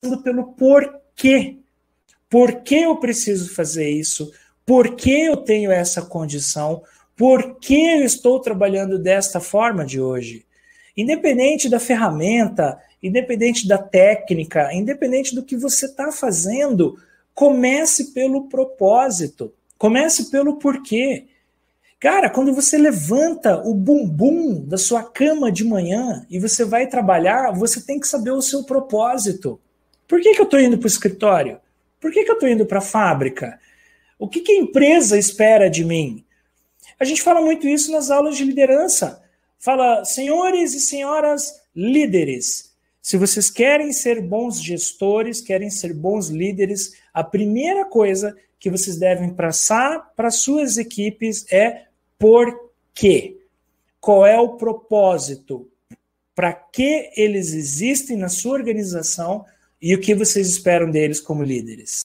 passando pelo porquê. Por que eu preciso fazer isso? Por que eu tenho essa condição? Por que eu estou trabalhando desta forma de hoje? Independente da ferramenta, independente da técnica, independente do que você está fazendo, comece pelo propósito, comece pelo porquê. Cara, quando você levanta o bumbum da sua cama de manhã e você vai trabalhar, você tem que saber o seu propósito. Por que, que eu estou indo para o escritório? Por que, que eu estou indo para a fábrica? O que, que a empresa espera de mim? A gente fala muito isso nas aulas de liderança. Fala, senhores e senhoras líderes, se vocês querem ser bons gestores, querem ser bons líderes, a primeira coisa que vocês devem passar para suas equipes é por quê? Qual é o propósito? Para que eles existem na sua organização? E o que vocês esperam deles como líderes?